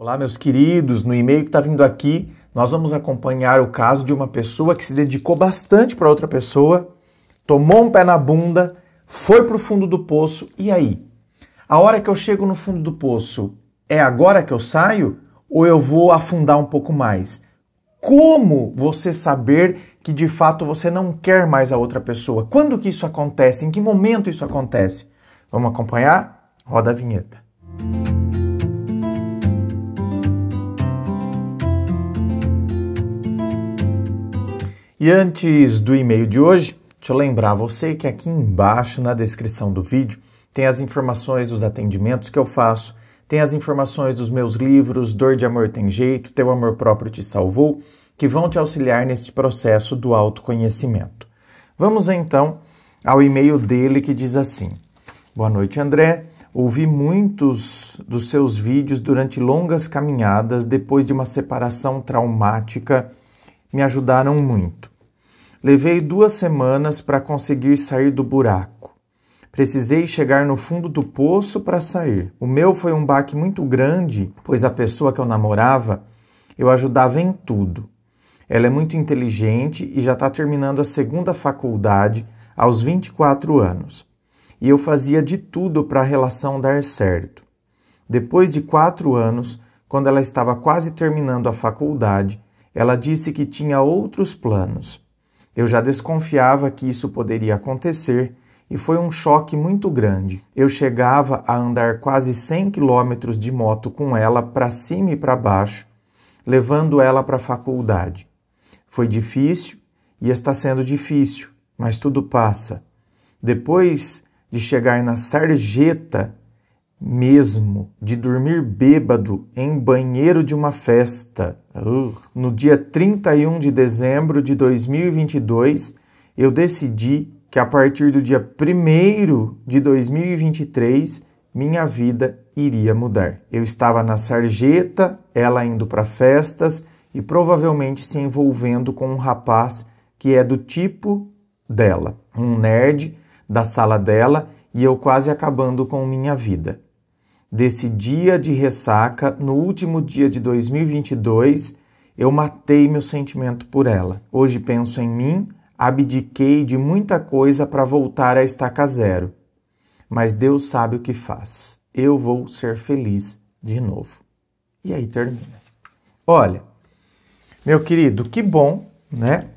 Olá, meus queridos. No e-mail que está vindo aqui, nós vamos acompanhar o caso de uma pessoa que se dedicou bastante para outra pessoa, tomou um pé na bunda, foi para o fundo do poço e aí? A hora que eu chego no fundo do poço é agora que eu saio ou eu vou afundar um pouco mais? Como você saber que de fato você não quer mais a outra pessoa? Quando que isso acontece? Em que momento isso acontece? Vamos acompanhar? Roda a vinheta. E antes do e-mail de hoje, deixa eu lembrar você que aqui embaixo na descrição do vídeo tem as informações dos atendimentos que eu faço, tem as informações dos meus livros Dor de Amor Tem Jeito, Teu Amor Próprio Te Salvou, que vão te auxiliar neste processo do autoconhecimento. Vamos então ao e-mail dele que diz assim: Boa noite, André. Ouvi muitos dos seus vídeos durante longas caminhadas depois de uma separação traumática. Me ajudaram muito. Levei duas semanas para conseguir sair do buraco. Precisei chegar no fundo do poço para sair. O meu foi um baque muito grande, pois a pessoa que eu namorava eu ajudava em tudo. Ela é muito inteligente e já está terminando a segunda faculdade aos 24 anos. E eu fazia de tudo para a relação dar certo. Depois de quatro anos, quando ela estava quase terminando a faculdade, ela disse que tinha outros planos. Eu já desconfiava que isso poderia acontecer e foi um choque muito grande. Eu chegava a andar quase 100 quilômetros de moto com ela para cima e para baixo, levando ela para a faculdade. Foi difícil e está sendo difícil, mas tudo passa. Depois de chegar na sarjeta mesmo de dormir bêbado em banheiro de uma festa. Uh. No dia 31 de dezembro de 2022, eu decidi que a partir do dia 1 de 2023, minha vida iria mudar. Eu estava na sarjeta, ela indo para festas e provavelmente se envolvendo com um rapaz que é do tipo dela, um nerd da sala dela e eu quase acabando com minha vida desse dia de ressaca, no último dia de 2022, eu matei meu sentimento por ela. Hoje penso em mim, abdiquei de muita coisa para voltar à estaca zero. Mas Deus sabe o que faz. Eu vou ser feliz de novo. E aí termina. Olha, meu querido, que bom, né?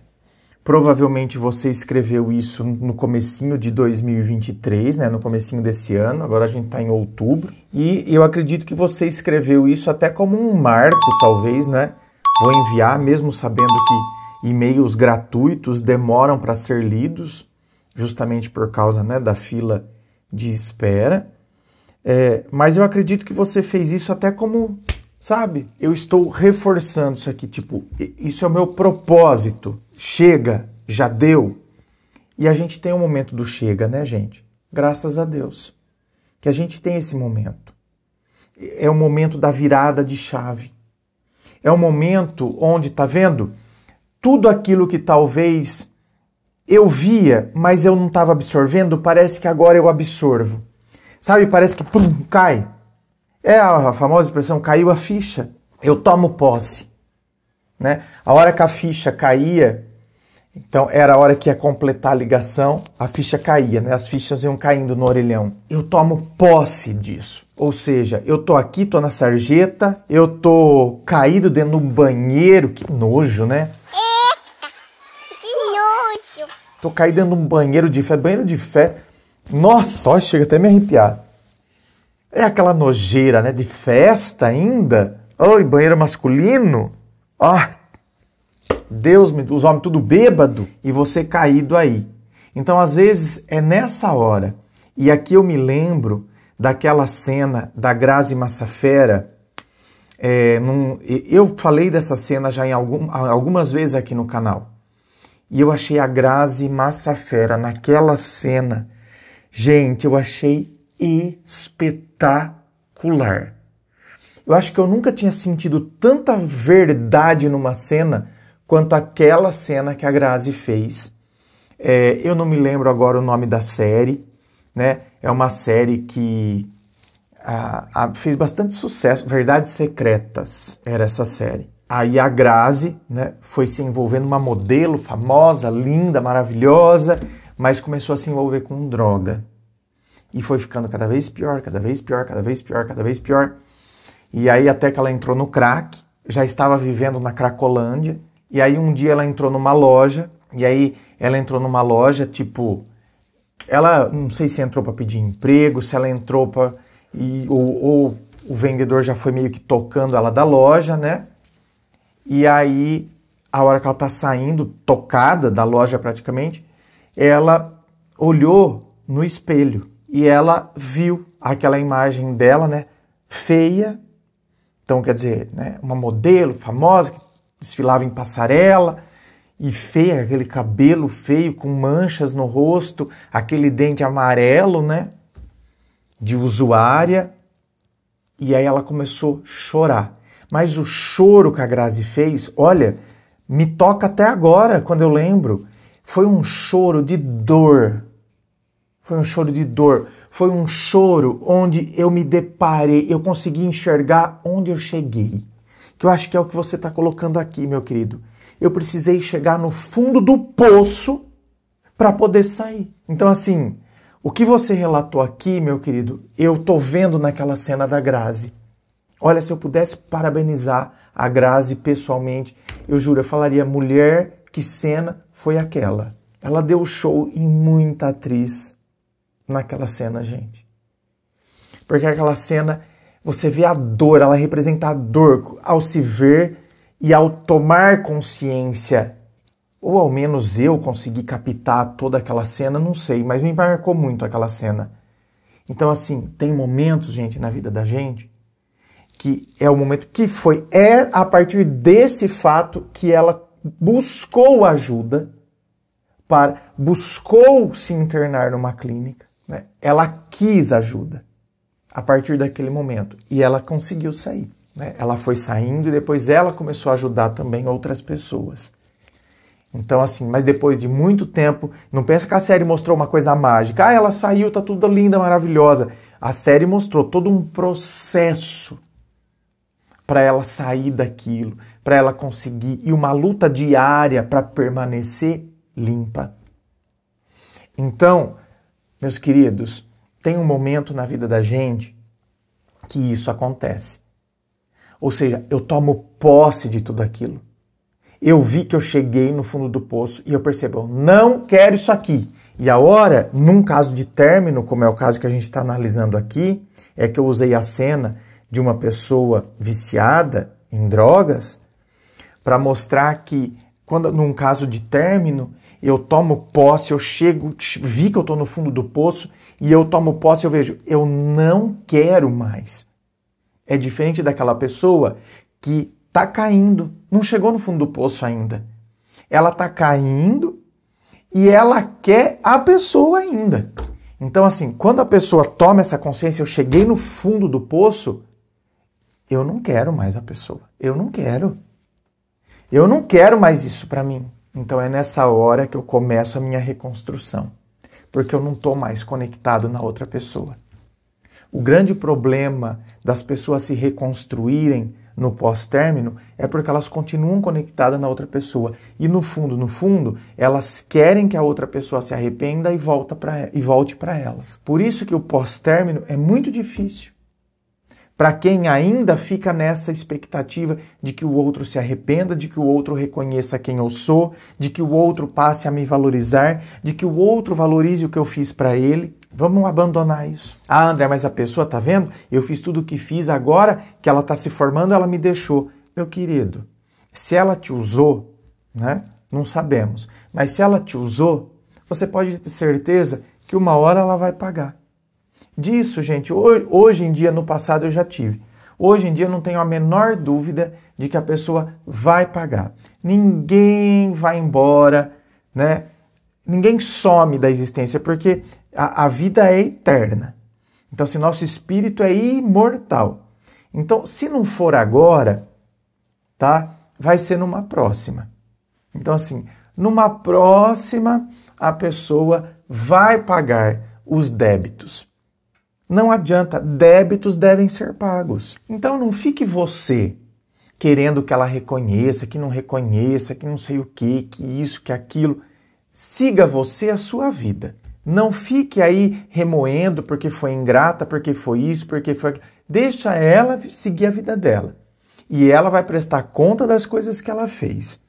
Provavelmente você escreveu isso no comecinho de 2023, né? no comecinho desse ano, agora a gente está em outubro. E eu acredito que você escreveu isso até como um marco, talvez, né? Vou enviar, mesmo sabendo que e-mails gratuitos demoram para ser lidos, justamente por causa né, da fila de espera. É, mas eu acredito que você fez isso até como Sabe? Eu estou reforçando isso aqui, tipo, isso é o meu propósito. Chega, já deu. E a gente tem o um momento do chega, né, gente? Graças a Deus. Que a gente tem esse momento. É o momento da virada de chave. É o momento onde, tá vendo? Tudo aquilo que talvez eu via, mas eu não estava absorvendo, parece que agora eu absorvo. Sabe? Parece que pum, cai. É a famosa expressão caiu a ficha. Eu tomo posse. Né? A hora que a ficha caía, então era a hora que ia completar a ligação, a ficha caía, né? As fichas iam caindo no orelhão. Eu tomo posse disso. Ou seja, eu tô aqui, tô na sarjeta, eu tô caído dentro do banheiro, que nojo, né? Eita! Que nojo! Tô caído dentro de um banheiro de fé, banheiro de fé. Nossa, ó, chega até me arrepiar. É aquela nojeira, né? De festa ainda. Oi, banheiro masculino. Ó, oh, ah, Deus me... Os homens tudo bêbado e você caído aí. Então, às vezes, é nessa hora. E aqui eu me lembro daquela cena da Grazi Massafera. É, num, eu falei dessa cena já em algum, algumas vezes aqui no canal. E eu achei a Grazi Massafera naquela cena. Gente, eu achei espetacular espetacular. Eu acho que eu nunca tinha sentido tanta verdade numa cena quanto aquela cena que a Grazi fez. É, eu não me lembro agora o nome da série, né? É uma série que a, a, fez bastante sucesso. Verdades Secretas era essa série. Aí a Grazi né, foi se envolvendo, uma modelo famosa, linda, maravilhosa, mas começou a se envolver com droga. E foi ficando cada vez pior, cada vez pior, cada vez pior, cada vez pior. E aí, até que ela entrou no crack, já estava vivendo na Cracolândia. E aí, um dia ela entrou numa loja. E aí, ela entrou numa loja, tipo. Ela, não sei se entrou para pedir emprego, se ela entrou para. Ou, ou o vendedor já foi meio que tocando ela da loja, né? E aí, a hora que ela tá saindo, tocada da loja praticamente, ela olhou no espelho e ela viu aquela imagem dela, né, feia. Então, quer dizer, né, uma modelo famosa que desfilava em passarela e feia, aquele cabelo feio com manchas no rosto, aquele dente amarelo, né, de usuária. E aí ela começou a chorar. Mas o choro que a Grazi fez, olha, me toca até agora quando eu lembro. Foi um choro de dor, foi um choro de dor, foi um choro onde eu me deparei, eu consegui enxergar onde eu cheguei. Que eu acho que é o que você está colocando aqui, meu querido. Eu precisei chegar no fundo do poço para poder sair. Então, assim, o que você relatou aqui, meu querido, eu tô vendo naquela cena da Grazi. Olha, se eu pudesse parabenizar a Grazi pessoalmente, eu juro, eu falaria, mulher, que cena foi aquela? Ela deu show em muita atriz naquela cena, gente. Porque aquela cena, você vê a dor, ela representa a dor ao se ver e ao tomar consciência. Ou ao menos eu consegui captar toda aquela cena, não sei, mas me marcou muito aquela cena. Então, assim, tem momentos, gente, na vida da gente que é o momento que foi, é a partir desse fato que ela buscou ajuda, para buscou se internar numa clínica né? Ela quis ajuda a partir daquele momento e ela conseguiu sair. Né? Ela foi saindo e depois ela começou a ajudar também outras pessoas. Então, assim, mas depois de muito tempo, não pensa que a série mostrou uma coisa mágica. Ah, ela saiu, tá tudo linda, maravilhosa. A série mostrou todo um processo para ela sair daquilo, para ela conseguir, e uma luta diária para permanecer limpa. Então, meus queridos, tem um momento na vida da gente que isso acontece. Ou seja, eu tomo posse de tudo aquilo. Eu vi que eu cheguei no fundo do poço e eu percebo, eu não quero isso aqui. E a hora, num caso de término, como é o caso que a gente está analisando aqui, é que eu usei a cena de uma pessoa viciada em drogas para mostrar que, quando num caso de término, eu tomo posse, eu chego, vi que eu estou no fundo do poço e eu tomo posse, eu vejo, eu não quero mais. É diferente daquela pessoa que está caindo, não chegou no fundo do poço ainda. Ela está caindo e ela quer a pessoa ainda. Então, assim, quando a pessoa toma essa consciência, eu cheguei no fundo do poço, eu não quero mais a pessoa. Eu não quero. Eu não quero mais isso para mim. Então é nessa hora que eu começo a minha reconstrução, porque eu não estou mais conectado na outra pessoa. O grande problema das pessoas se reconstruírem no pós-término é porque elas continuam conectadas na outra pessoa e no fundo, no fundo, elas querem que a outra pessoa se arrependa e volta pra, e volte para elas. Por isso que o pós-término é muito difícil para quem ainda fica nessa expectativa de que o outro se arrependa, de que o outro reconheça quem eu sou, de que o outro passe a me valorizar, de que o outro valorize o que eu fiz para ele. Vamos abandonar isso. Ah, André, mas a pessoa tá vendo? Eu fiz tudo o que fiz agora que ela está se formando, ela me deixou. Meu querido, se ela te usou, né? Não sabemos. Mas se ela te usou, você pode ter certeza que uma hora ela vai pagar. Disso, gente, hoje em dia, no passado eu já tive. Hoje em dia não tenho a menor dúvida de que a pessoa vai pagar. Ninguém vai embora, né? Ninguém some da existência, porque a, a vida é eterna. Então, se nosso espírito é imortal. Então, se não for agora, tá? Vai ser numa próxima. Então, assim, numa próxima, a pessoa vai pagar os débitos. Não adianta, débitos devem ser pagos. Então não fique você querendo que ela reconheça, que não reconheça, que não sei o que, que isso, que aquilo. Siga você a sua vida. Não fique aí remoendo porque foi ingrata, porque foi isso, porque foi aquilo. Deixa ela seguir a vida dela. E ela vai prestar conta das coisas que ela fez.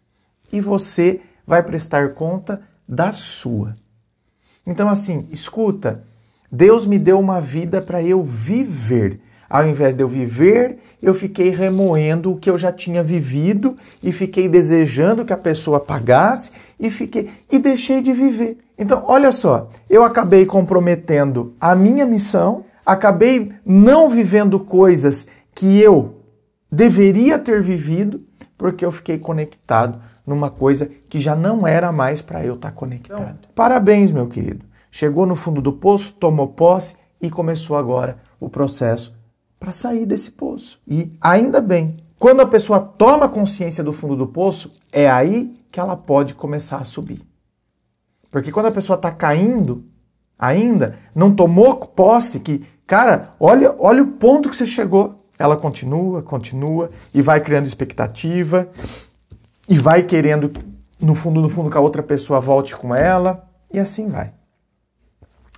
E você vai prestar conta da sua. Então, assim, escuta, Deus me deu uma vida para eu viver. Ao invés de eu viver, eu fiquei remoendo o que eu já tinha vivido e fiquei desejando que a pessoa pagasse e fiquei e deixei de viver. Então, olha só, eu acabei comprometendo a minha missão, acabei não vivendo coisas que eu deveria ter vivido, porque eu fiquei conectado numa coisa que já não era mais para eu estar tá conectado. Então, Parabéns, meu querido chegou no fundo do poço, tomou posse e começou agora o processo para sair desse poço. E ainda bem, quando a pessoa toma consciência do fundo do poço, é aí que ela pode começar a subir. Porque quando a pessoa está caindo, ainda não tomou posse que, cara, olha, olha o ponto que você chegou. Ela continua, continua e vai criando expectativa e vai querendo no fundo, no fundo, que a outra pessoa volte com ela e assim vai